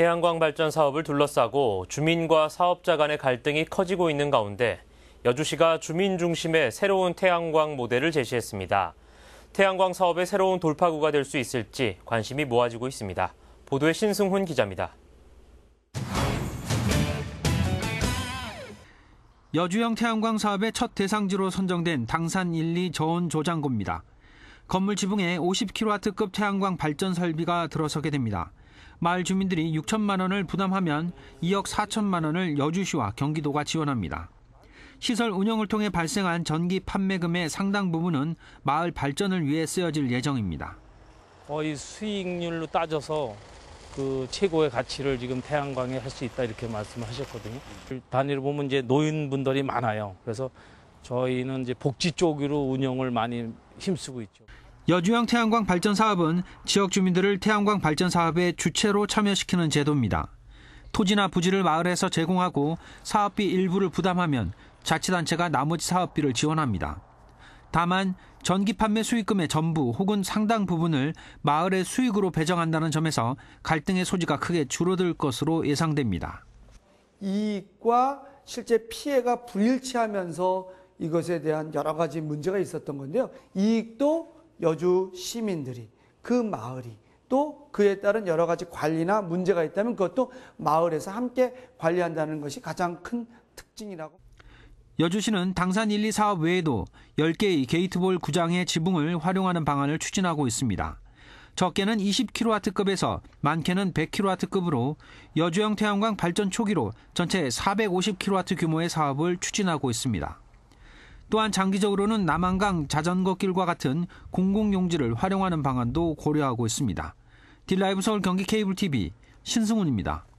태양광 발전 사업을 둘러싸고 주민과 사업자 간의 갈등이 커지고 있는 가운데 여주시가 주민 중심의 새로운 태양광 모델을 제시했습니다. 태양광 사업의 새로운 돌파구가 될 수 있을지 관심이 모아지고 있습니다. 보도에 신승훈 기자입니다. 여주형 태양광 사업의 첫 대상지로 선정된 당산 1, 2 저온 조장고입니다. 건물 지붕에 50kW급 태양광 발전 설비가 들어서게 됩니다. 마을 주민들이 6천만 원을 부담하면 2억 4천만 원을 여주시와 경기도가 지원합니다. 시설 운영을 통해 발생한 전기 판매금의 상당 부분은 마을 발전을 위해 쓰여질 예정입니다. 거의 수익률로 따져서 그 최고의 가치를 지금 태양광에 할 수 있다 이렇게 말씀하셨거든요. 단위로 보면 이제 노인분들이 많아요. 그래서 저희는 이제 복지 쪽으로 운영을 많이 힘쓰고 있죠. 여주형 태양광 발전 사업은 지역 주민들을 태양광 발전 사업의 주체로 참여시키는 제도입니다. 토지나 부지를 마을에서 제공하고 사업비 일부를 부담하면 자치단체가 나머지 사업비를 지원합니다. 다만 전기 판매 수익금의 전부 혹은 상당 부분을 마을의 수익으로 배정한다는 점에서 갈등의 소지가 크게 줄어들 것으로 예상됩니다. 이익과 실제 피해가 불일치하면서 이것에 대한 여러 가지 문제가 있었던 건데요. 이익도 여주 시민들이 그 마을이 또 그에 따른 여러 가지 관리나 문제가 있다면 그것도 마을에서 함께 관리한다는 것이 가장 큰 특징이라고. 여주시는 당산 1, 2 사업 외에도 10개의 게이트볼 구장의 지붕을 활용하는 방안을 추진하고 있습니다. 적게는 20kW급에서 많게는 100kW급으로 여주형 태양광 발전 초기로 전체 450kW 규모의 사업을 추진하고 있습니다. 또한 장기적으로는 남한강 자전거길과 같은 공공용지를 활용하는 방안도 고려하고 있습니다. 딜라이브 서울 경기 케이블 TV 신승훈입니다.